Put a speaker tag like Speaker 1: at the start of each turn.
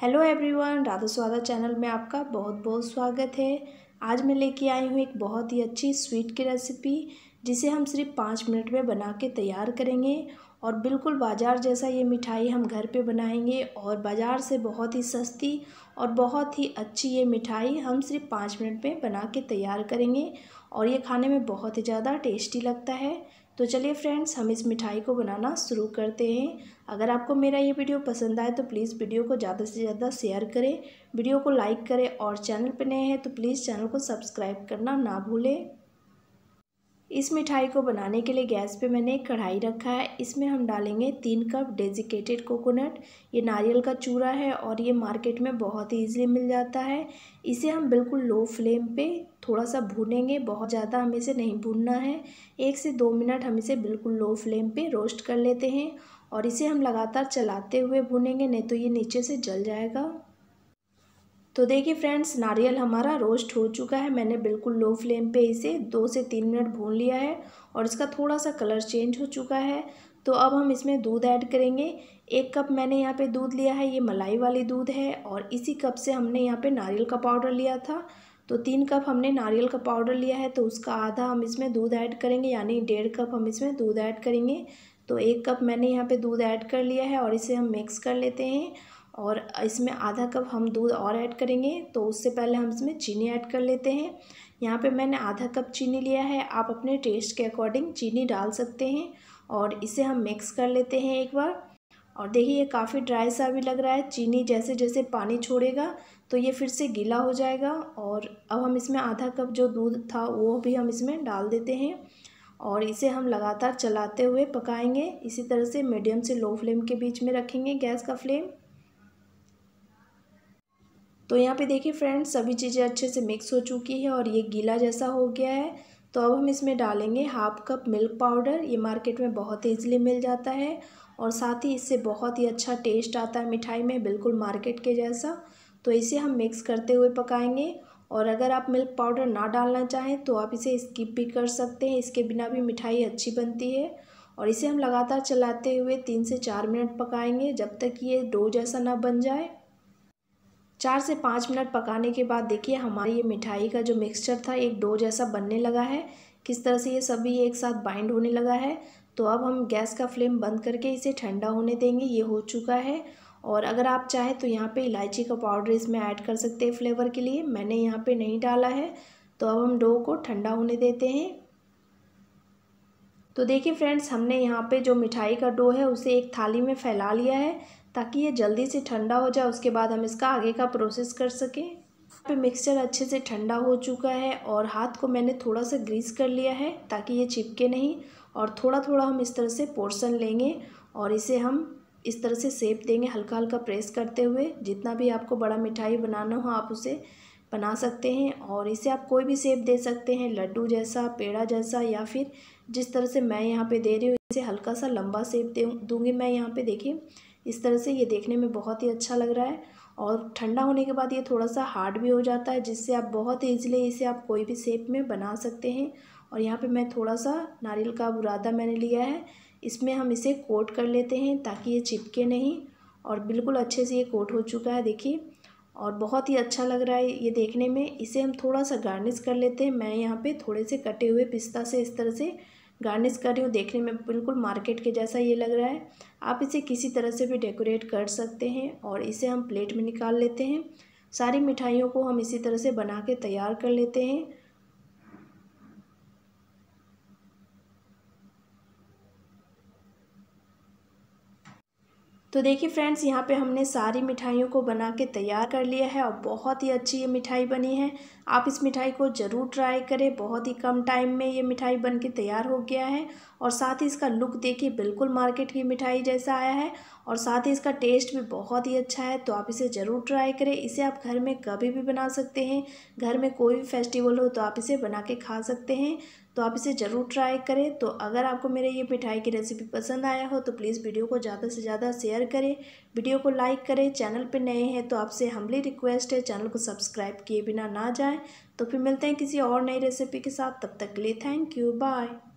Speaker 1: hello everyone Radha स्वादा channel में आपका बहुत बहुत स्वागत है आज मैं लेके आई हूँ एक बहुत ही अच्छी स्वीट की रेसिपी जिसे हम सिर्फ पाँच मिनट में बना के तैयार करेंगे और बिल्कुल बाज़ार जैसा ये मिठाई हम घर पे बनाएंगे और बाज़ार से बहुत ही सस्ती और बहुत ही अच्छी ये मिठाई हम सिर्फ पाँच मिनट में बना के तैयार करेंगे और ये खाने में बहुत ही ज़्यादा टेस्टी लगता है तो चलिए फ्रेंड्स हम इस मिठाई को बनाना शुरू करते हैं अगर आपको मेरा ये वीडियो पसंद आए तो प्लीज़ वीडियो को ज़्यादा से ज़्यादा शेयर करें वीडियो को लाइक करें और चैनल पर नए हैं तो प्लीज़ चैनल को सब्सक्राइब करना ना भूलें इस मिठाई को बनाने के लिए गैस पे मैंने एक कढ़ाई रखा है इसमें हम डालेंगे तीन कप डेजिकेटेड कोकोनट ये नारियल का चूरा है और ये मार्केट में बहुत ही ईजिली मिल जाता है इसे हम बिल्कुल लो फ्लेम पे थोड़ा सा भूनेंगे बहुत ज़्यादा हमें इसे नहीं भूनना है एक से दो मिनट हम इसे बिल्कुल लो फ्लेम पर रोस्ट कर लेते हैं और इसे हम लगातार चलाते हुए भूनेंगे नहीं तो ये नीचे से जल जाएगा तो देखिए फ्रेंड्स नारियल हमारा रोस्ट हो चुका है मैंने बिल्कुल लो फ्लेम पे इसे दो से तीन मिनट भून लिया है और इसका थोड़ा सा कलर चेंज हो चुका है तो अब हम इसमें दूध ऐड करेंगे एक कप मैंने यहाँ पे दूध लिया है ये मलाई वाली दूध है और इसी कप से हमने यहाँ पे नारियल का पाउडर लिया था तो तीन कप हमने नारियल का पाउडर लिया है तो उसका आधा हम इसमें दूध ऐड करेंगे यानी डेढ़ कप हम इसमें दूध ऐड करेंगे तो एक कप मैंने यहाँ पे दूध ऐड कर लिया है और इसे हम मिक्स कर लेते हैं और इसमें आधा कप हम दूध और ऐड करेंगे तो उससे पहले हम इसमें चीनी ऐड कर लेते हैं यहाँ पे मैंने आधा कप चीनी लिया है आप अपने टेस्ट के अकॉर्डिंग चीनी डाल सकते हैं और इसे हम मिक्स कर लेते हैं एक बार और देखिए ये काफ़ी ड्राई सा भी लग रहा है चीनी जैसे जैसे पानी छोड़ेगा तो ये फिर से गीला हो जाएगा और अब हम इसमें आधा कप जो दूध था वो भी हम इसमें डाल देते हैं और इसे हम लगातार चलाते हुए पकाएंगे इसी तरह से मीडियम से लो फ्लेम के बीच में रखेंगे गैस का फ्लेम तो यहाँ पे देखिए फ्रेंड्स सभी चीज़ें अच्छे से मिक्स हो चुकी है और ये गीला जैसा हो गया है तो अब हम इसमें डालेंगे हाफ कप मिल्क पाउडर ये मार्केट में बहुत ईजिली मिल जाता है और साथ ही इससे बहुत ही अच्छा टेस्ट आता है मिठाई में बिल्कुल मार्केट के जैसा तो इसे हम मिक्स करते हुए पकाएंगे और अगर आप मिल्क पाउडर ना डालना चाहें तो आप इसे स्किप भी कर सकते हैं इसके बिना भी मिठाई अच्छी बनती है और इसे हम लगातार चलाते हुए तीन से चार मिनट पकाएंगे जब तक ये डो जैसा ना बन जाए चार से पाँच मिनट पकाने के बाद देखिए हमारी ये मिठाई का जो मिक्सचर था एक डो जैसा बनने लगा है किस तरह से ये सभी एक साथ बाइंड होने लगा है तो अब हम गैस का फ्लेम बंद करके इसे ठंडा होने देंगे ये हो चुका है और अगर आप चाहें तो यहाँ पे इलायची का पाउडर इसमें ऐड कर सकते हैं फ्लेवर के लिए मैंने यहाँ पे नहीं डाला है तो अब हम डो को ठंडा होने देते हैं तो देखिए फ्रेंड्स हमने यहाँ पे जो मिठाई का डो है उसे एक थाली में फैला लिया है ताकि ये जल्दी से ठंडा हो जाए उसके बाद हम इसका आगे का प्रोसेस कर सकें पे मिक्सचर अच्छे से ठंडा हो चुका है और हाथ को मैंने थोड़ा सा ग्रीस कर लिया है ताकि ये चिपके नहीं और थोड़ा थोड़ा हम इस तरह से पोर्शन लेंगे और इसे हम इस तरह से सेप देंगे हल्का हल्का प्रेस करते हुए जितना भी आपको बड़ा मिठाई बनाना हो आप उसे बना सकते हैं और इसे आप कोई भी सेप दे सकते हैं लड्डू जैसा पेड़ा जैसा या फिर जिस तरह से मैं यहाँ पे दे रही हूँ इसे हल्का सा लंबा सेप दे दूँगी मैं यहाँ पे देखिए इस तरह से ये देखने में बहुत ही अच्छा लग रहा है और ठंडा होने के बाद ये थोड़ा सा हार्ड भी हो जाता है जिससे आप बहुत ईजिली इसे आप कोई भी सेप में बना सकते हैं और यहाँ पर मैं थोड़ा सा नारियल का बुरादा मैंने लिया है इसमें हम इसे कोट कर लेते हैं ताकि ये चिपके नहीं और बिल्कुल अच्छे से ये कोट हो चुका है देखिए और बहुत ही अच्छा लग रहा है ये देखने में इसे हम थोड़ा सा गार्निश कर लेते हैं मैं यहाँ पे थोड़े से कटे हुए पिस्ता से इस तरह से गार्निश कर रही हूँ देखने में बिल्कुल मार्केट के जैसा ये लग रहा है आप इसे किसी तरह से भी डेकोरेट कर सकते हैं और इसे हम प्लेट में निकाल लेते हैं सारी मिठाइयों को हम इसी तरह से बना के तैयार कर लेते हैं तो देखिए फ्रेंड्स यहाँ पे हमने सारी मिठाइयों को बना के तैयार कर लिया है और बहुत ही अच्छी ये मिठाई बनी है आप इस मिठाई को ज़रूर ट्राई करें बहुत ही कम टाइम में ये मिठाई बन के तैयार हो गया है और साथ ही इसका लुक देखिए बिल्कुल मार्केट की मिठाई जैसा आया है और साथ ही इसका टेस्ट भी बहुत ही अच्छा है तो आप इसे ज़रूर ट्राई करें इसे आप घर में कभी भी बना सकते हैं घर में कोई भी फेस्टिवल हो तो आप इसे बना के खा सकते हैं तो आप इसे ज़रूर ट्राई करें तो अगर आपको मेरे ये मिठाई की रेसिपी पसंद आया हो तो प्लीज़ वीडियो को ज़्यादा से ज़्यादा शेयर करें वीडियो को लाइक करें चैनल पर नए हैं तो आपसे हमली रिक्वेस्ट है चैनल को सब्सक्राइब किए बिना ना जाएँ तो फिर मिलते हैं किसी और नई रेसिपी के साथ तब तक के लिए थैंक यू बाय